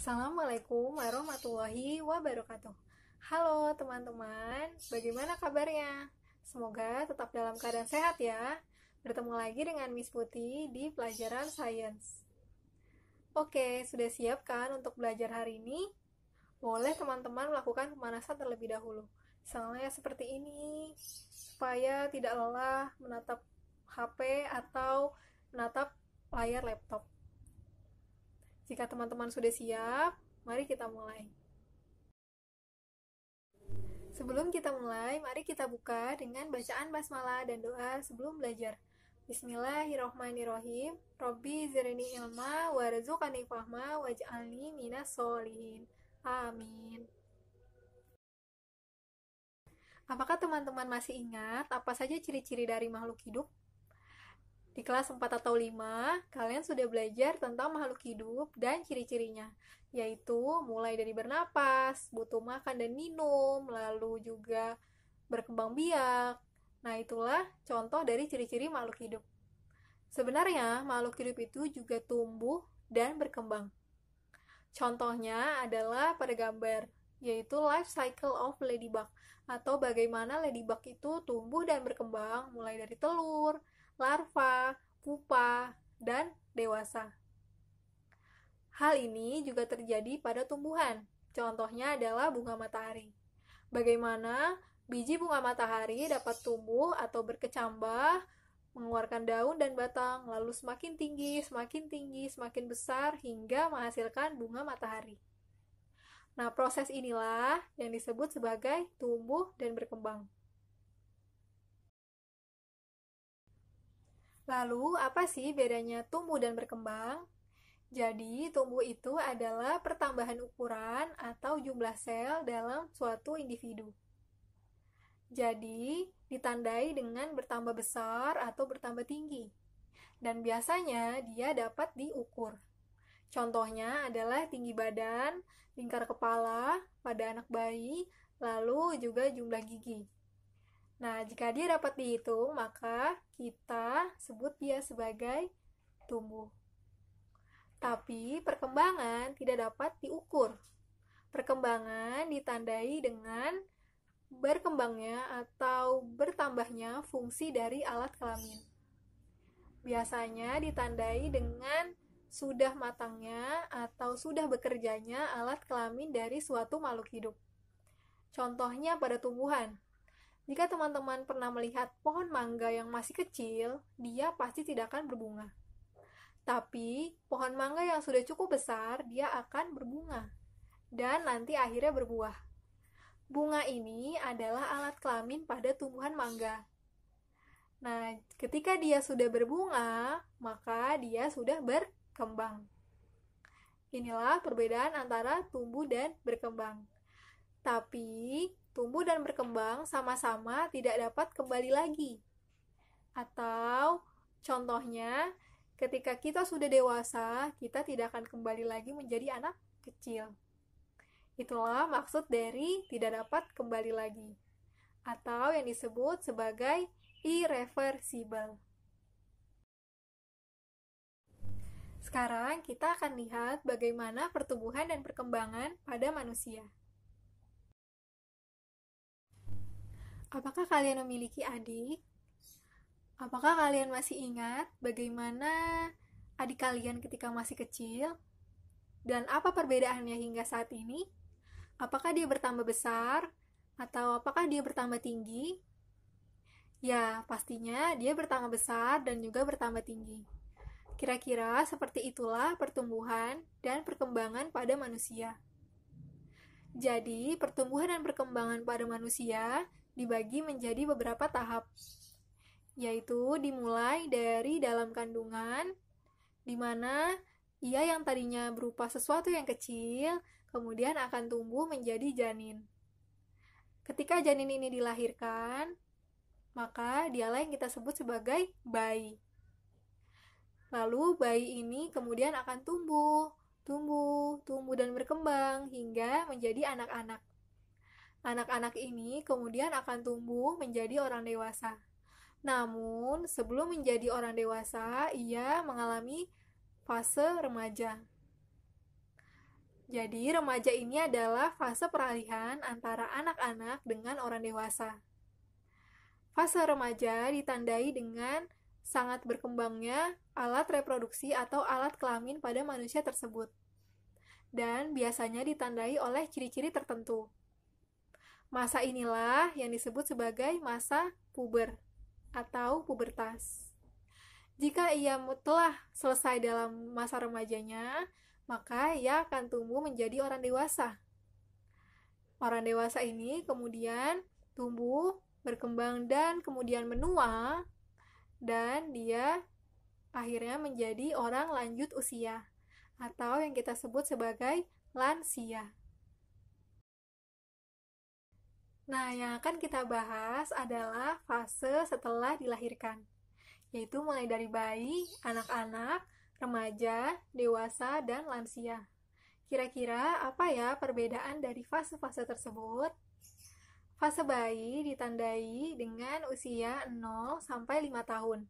Assalamualaikum warahmatullahi wabarakatuh. Halo teman-teman, bagaimana kabarnya? Semoga tetap dalam keadaan sehat ya. Bertemu lagi dengan Miss Putih di pelajaran Science. Oke, sudah siap kan untuk belajar hari ini? Boleh teman-teman melakukan pemanasan terlebih dahulu. Misalnya seperti ini, supaya tidak lelah menatap HP atau menatap layar laptop. Jika teman-teman sudah siap, mari kita mulai. Sebelum kita mulai, mari kita buka dengan bacaan basmalah dan doa sebelum belajar. Bismillahirrohmanirrohim. Robbi zirni ilma warzuqani fahma waj'alni minas solihin. Amin. Apakah teman-teman masih ingat apa saja ciri-ciri dari makhluk hidup? Di kelas 4 atau 5, kalian sudah belajar tentang makhluk hidup dan ciri-cirinya, yaitu mulai dari bernapas, butuh makan dan minum, lalu juga berkembang biak. Nah, itulah contoh dari ciri-ciri makhluk hidup. Sebenarnya, makhluk hidup itu juga tumbuh dan berkembang. Contohnya adalah pada gambar, yaitu life cycle of ladybug, atau bagaimana ladybug itu tumbuh dan berkembang mulai dari telur, larva, pupa, dan dewasa. Hal ini juga terjadi pada tumbuhan. Contohnya adalah bunga matahari. Bagaimana biji bunga matahari dapat tumbuh atau berkecambah, mengeluarkan daun dan batang, lalu semakin tinggi, semakin tinggi, semakin besar hingga menghasilkan bunga matahari. Nah, proses inilah yang disebut sebagai tumbuh dan berkembang. Lalu, apa sih bedanya tumbuh dan berkembang? Jadi, tumbuh itu adalah pertambahan ukuran atau jumlah sel dalam suatu individu. Jadi, ditandai dengan bertambah besar atau bertambah tinggi. Dan biasanya dia dapat diukur. Contohnya adalah tinggi badan, lingkar kepala pada anak bayi, lalu juga jumlah gigi. Nah, jika dia dapat dihitung, maka kita sebut dia sebagai tumbuh. Tapi perkembangan tidak dapat diukur. Perkembangan ditandai dengan berkembangnya atau bertambahnya fungsi dari alat kelamin. Biasanya ditandai dengan sudah matangnya atau sudah bekerjanya alat kelamin dari suatu makhluk hidup. Contohnya pada tumbuhan, jika teman-teman pernah melihat pohon mangga yang masih kecil, dia pasti tidak akan berbunga. Tapi, pohon mangga yang sudah cukup besar, dia akan berbunga. Dan nanti akhirnya berbuah. Bunga ini adalah alat kelamin pada tumbuhan mangga. Nah, ketika dia sudah berbunga, maka dia sudah berkembang. Inilah perbedaan antara tumbuh dan berkembang. Tapi, tumbuh dan berkembang sama-sama tidak dapat kembali lagi. Atau contohnya, ketika kita sudah dewasa, kita tidak akan kembali lagi menjadi anak kecil. Itulah maksud dari tidak dapat kembali lagi atau yang disebut sebagai irreversible. Sekarang kita akan lihat bagaimana pertumbuhan dan perkembangan pada manusia. Apakah kalian memiliki adik? Apakah kalian masih ingat bagaimana adik kalian ketika masih kecil? Dan apa perbedaannya hingga saat ini? Apakah dia bertambah besar atau apakah dia bertambah tinggi? Ya, pastinya dia bertambah besar dan juga bertambah tinggi. Kira-kira seperti itulah pertumbuhan dan perkembangan pada manusia. Jadi, pertumbuhan dan perkembangan pada manusia dibagi menjadi beberapa tahap, yaitu dimulai dari dalam kandungan, di mana ia yang tadinya berupa sesuatu yang kecil, kemudian akan tumbuh menjadi janin. Ketika janin ini dilahirkan, maka dialah yang kita sebut sebagai bayi. Lalu bayi ini kemudian akan tumbuh, tumbuh, tumbuh dan berkembang hingga menjadi anak-anak. Anak-anak ini kemudian akan tumbuh menjadi orang dewasa. Namun, sebelum menjadi orang dewasa, ia mengalami fase remaja. Jadi, remaja ini adalah fase peralihan antara anak-anak dengan orang dewasa. Fase remaja ditandai dengan sangat berkembangnya alat reproduksi atau alat kelamin pada manusia tersebut, dan biasanya ditandai oleh ciri-ciri tertentu. Masa inilah yang disebut sebagai masa puber atau pubertas. Jika ia telah selesai dalam masa remajanya, maka ia akan tumbuh menjadi orang dewasa. Orang dewasa ini kemudian tumbuh, berkembang, dan kemudian menua, dan dia akhirnya menjadi orang lanjut usia, atau yang kita sebut sebagai lansia. Nah, yang akan kita bahas adalah fase setelah dilahirkan, yaitu mulai dari bayi, anak-anak, remaja, dewasa, dan lansia. Kira-kira apa ya perbedaan dari fase-fase tersebut? Fase bayi ditandai dengan usia 0 sampai 5 tahun.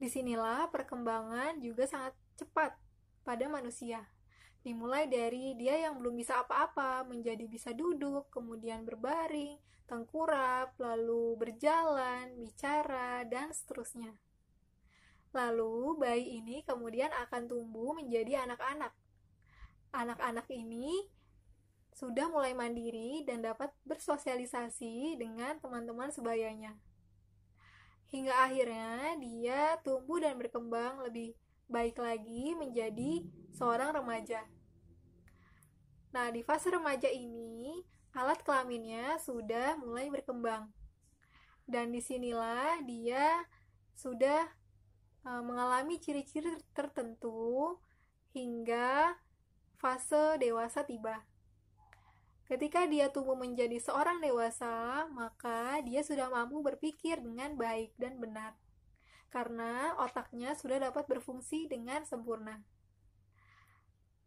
Disinilah perkembangan juga sangat cepat pada manusia. Dimulai dari dia yang belum bisa apa-apa menjadi bisa duduk, kemudian berbaring, tengkurap, lalu berjalan, bicara, dan seterusnya. Lalu bayi ini kemudian akan tumbuh menjadi anak-anak. Anak-anak ini sudah mulai mandiri dan dapat bersosialisasi dengan teman-teman sebayanya. Hingga akhirnya dia tumbuh dan berkembang lebih baik lagi menjadi seorang remaja. Nah, di fase remaja ini, alat kelaminnya sudah mulai berkembang. Dan disinilah dia sudah e, mengalami ciri-ciri tertentu hingga fase dewasa tiba. Ketika dia tumbuh menjadi seorang dewasa, maka dia sudah mampu berpikir dengan baik dan benar. Karena otaknya sudah dapat berfungsi dengan sempurna.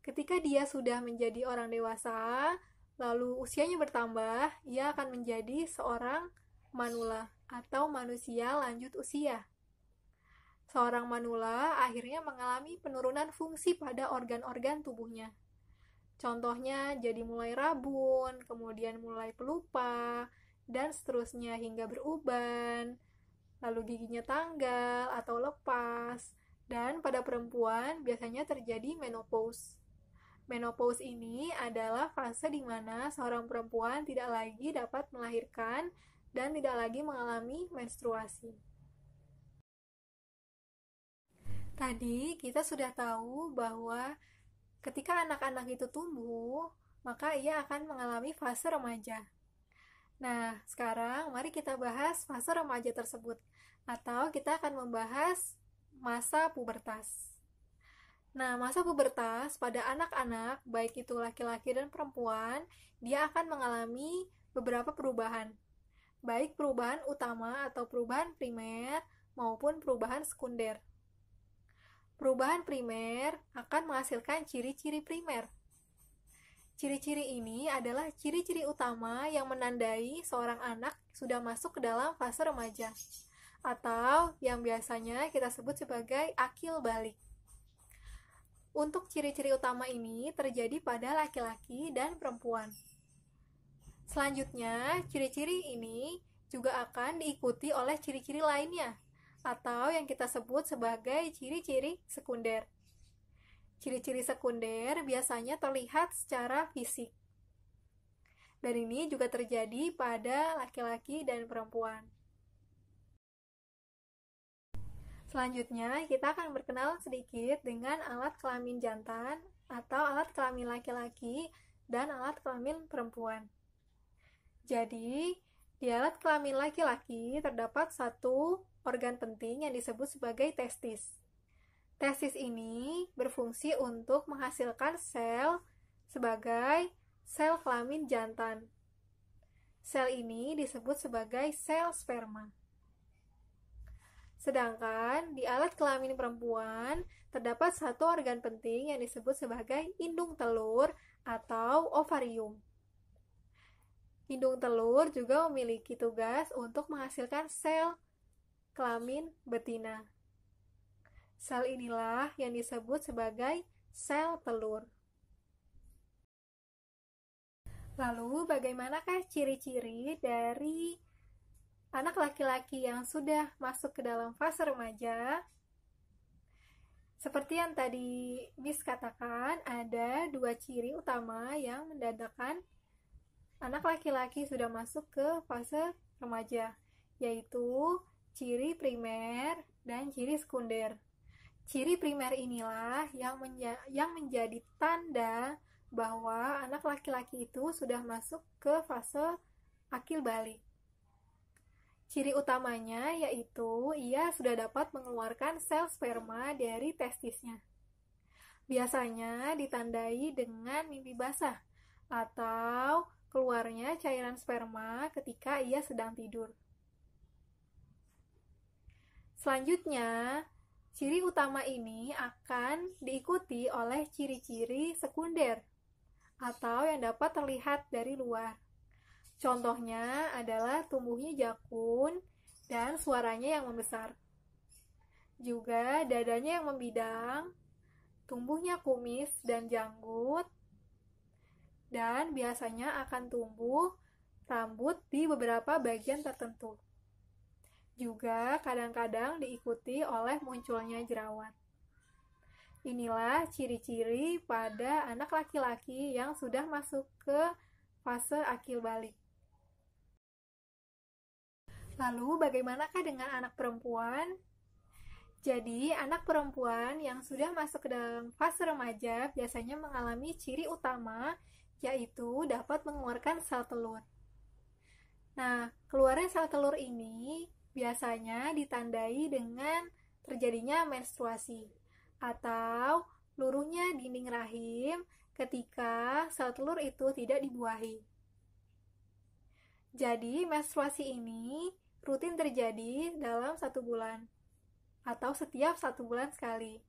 Ketika dia sudah menjadi orang dewasa, lalu usianya bertambah, ia akan menjadi seorang manula atau manusia lanjut usia. Seorang manula akhirnya mengalami penurunan fungsi pada organ-organ tubuhnya. Contohnya jadi mulai rabun, kemudian mulai pelupa, dan seterusnya hingga beruban, lalu giginya tanggal atau lepas, dan pada perempuan biasanya terjadi menopause. Menopause ini adalah fase di mana seorang perempuan tidak lagi dapat melahirkan dan tidak lagi mengalami menstruasi. Tadi kita sudah tahu bahwa ketika anak-anak itu tumbuh, maka ia akan mengalami fase remaja. Nah, sekarang mari kita bahas fase remaja tersebut, atau kita akan membahas masa pubertas. Nah, masa pubertas pada anak-anak, baik itu laki-laki dan perempuan, dia akan mengalami beberapa perubahan. Baik perubahan utama atau perubahan primer maupun perubahan sekunder. Perubahan primer akan menghasilkan ciri-ciri primer. Ciri-ciri ini adalah ciri-ciri utama yang menandai seorang anak sudah masuk ke dalam fase remaja atau yang biasanya kita sebut sebagai akil balik. Untuk ciri-ciri utama ini terjadi pada laki-laki dan perempuan. Selanjutnya, ciri-ciri ini juga akan diikuti oleh ciri-ciri lainnya atau yang kita sebut sebagai ciri-ciri sekunder. Ciri-ciri sekunder biasanya terlihat secara fisik. Dan ini juga terjadi pada laki-laki dan perempuan. Selanjutnya, kita akan berkenalan sedikit dengan alat kelamin jantan atau alat kelamin laki-laki dan alat kelamin perempuan. Jadi, di alat kelamin laki-laki terdapat satu organ penting yang disebut sebagai testis. Testis ini berfungsi untuk menghasilkan sel sebagai sel kelamin jantan. Sel ini disebut sebagai sel sperma. Sedangkan di alat kelamin perempuan terdapat satu organ penting yang disebut sebagai indung telur atau ovarium. Indung telur juga memiliki tugas untuk menghasilkan sel kelamin betina. Sel inilah yang disebut sebagai sel telur. Lalu bagaimanakah ciri-ciri dari anak laki-laki yang sudah masuk ke dalam fase remaja seperti yang tadi Miss katakan, ada dua ciri utama yang mendadakan anak laki-laki sudah masuk ke fase remaja, yaitu ciri primer dan ciri sekunder. Ciri primer inilah yang, menja yang menjadi tanda bahwa anak laki-laki itu sudah masuk ke fase akil balik. Ciri utamanya yaitu ia sudah dapat mengeluarkan sel sperma dari testisnya. Biasanya ditandai dengan mimpi basah atau keluarnya cairan sperma ketika ia sedang tidur. Selanjutnya, ciri utama ini akan diikuti oleh ciri-ciri sekunder atau yang dapat terlihat dari luar. Contohnya adalah tumbuhnya jakun dan suaranya yang membesar. Juga dadanya yang membidang, tumbuhnya kumis dan janggut, dan biasanya akan tumbuh rambut di beberapa bagian tertentu. Juga kadang-kadang diikuti oleh munculnya jerawat. Inilah ciri-ciri pada anak laki-laki yang sudah masuk ke fase akil balik. Lalu, bagaimanakah dengan anak perempuan? Jadi, anak perempuan yang sudah masuk ke dalam fase remaja biasanya mengalami ciri utama, yaitu dapat mengeluarkan sel telur. Nah, keluarnya sel telur ini biasanya ditandai dengan terjadinya menstruasi atau luruhnya dinding rahim ketika sel telur itu tidak dibuahi. Jadi, menstruasi ini rutin terjadi dalam satu bulan atau setiap satu bulan sekali,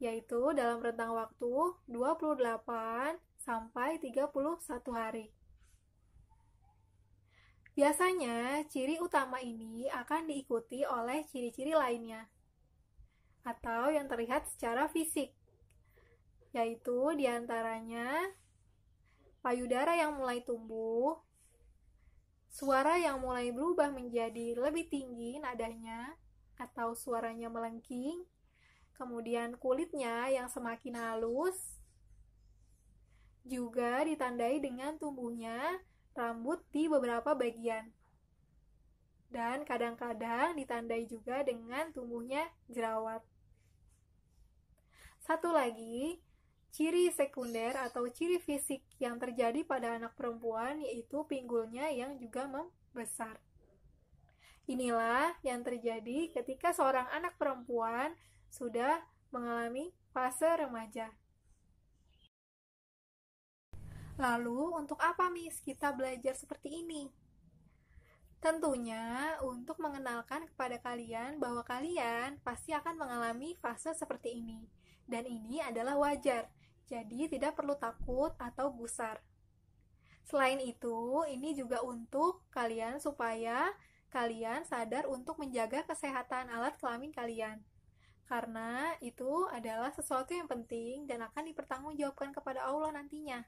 yaitu dalam rentang waktu 28 sampai 31 hari. Biasanya, ciri utama ini akan diikuti oleh ciri-ciri lainnya atau yang terlihat secara fisik, yaitu diantaranya payudara yang mulai tumbuh, Suara yang mulai berubah menjadi lebih tinggi nadanya atau suaranya melengking. Kemudian kulitnya yang semakin halus juga ditandai dengan tumbuhnya rambut di beberapa bagian. Dan kadang-kadang ditandai juga dengan tumbuhnya jerawat. Satu lagi, Ciri sekunder atau ciri fisik yang terjadi pada anak perempuan yaitu pinggulnya yang juga membesar. Inilah yang terjadi ketika seorang anak perempuan sudah mengalami fase remaja. Lalu, untuk apa, Miss, kita belajar seperti ini? Tentunya untuk mengenalkan kepada kalian bahwa kalian pasti akan mengalami fase seperti ini. Dan ini adalah wajar jadi tidak perlu takut atau gusar. Selain itu, ini juga untuk kalian supaya kalian sadar untuk menjaga kesehatan alat kelamin kalian. Karena itu adalah sesuatu yang penting dan akan dipertanggungjawabkan kepada Allah nantinya.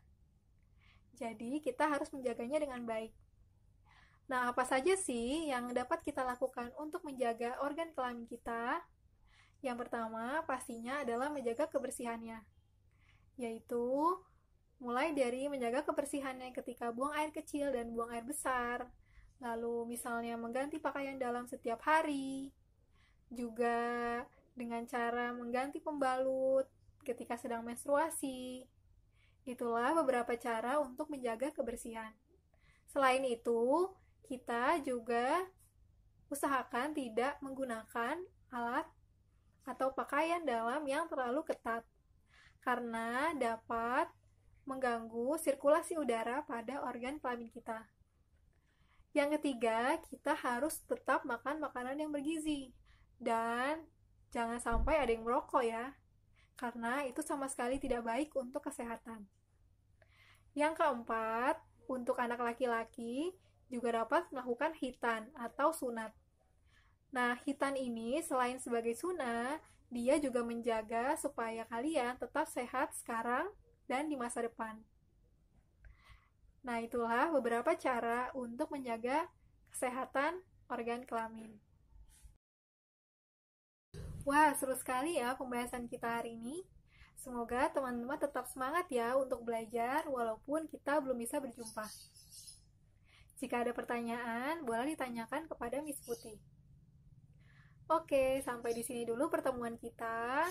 Jadi, kita harus menjaganya dengan baik. Nah, apa saja sih yang dapat kita lakukan untuk menjaga organ kelamin kita? Yang pertama, pastinya adalah menjaga kebersihannya yaitu mulai dari menjaga kebersihannya ketika buang air kecil dan buang air besar, lalu misalnya mengganti pakaian dalam setiap hari, juga dengan cara mengganti pembalut ketika sedang menstruasi. Itulah beberapa cara untuk menjaga kebersihan. Selain itu, kita juga usahakan tidak menggunakan alat atau pakaian dalam yang terlalu ketat karena dapat mengganggu sirkulasi udara pada organ kelamin kita. Yang ketiga, kita harus tetap makan makanan yang bergizi dan jangan sampai ada yang merokok ya, karena itu sama sekali tidak baik untuk kesehatan. Yang keempat, untuk anak laki-laki juga dapat melakukan hitan atau sunat. Nah, hitan ini selain sebagai sunat dia juga menjaga supaya kalian tetap sehat sekarang dan di masa depan. Nah, itulah beberapa cara untuk menjaga kesehatan organ kelamin. Wah, seru sekali ya pembahasan kita hari ini. Semoga teman-teman tetap semangat ya untuk belajar walaupun kita belum bisa berjumpa. Jika ada pertanyaan, boleh ditanyakan kepada Miss Putih. Oke, sampai di sini dulu pertemuan kita.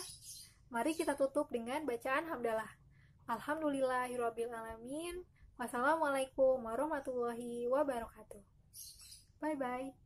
Mari kita tutup dengan bacaan hamdalah. Alhamdulillahirabbil alamin. Wassalamualaikum warahmatullahi wabarakatuh. Bye bye.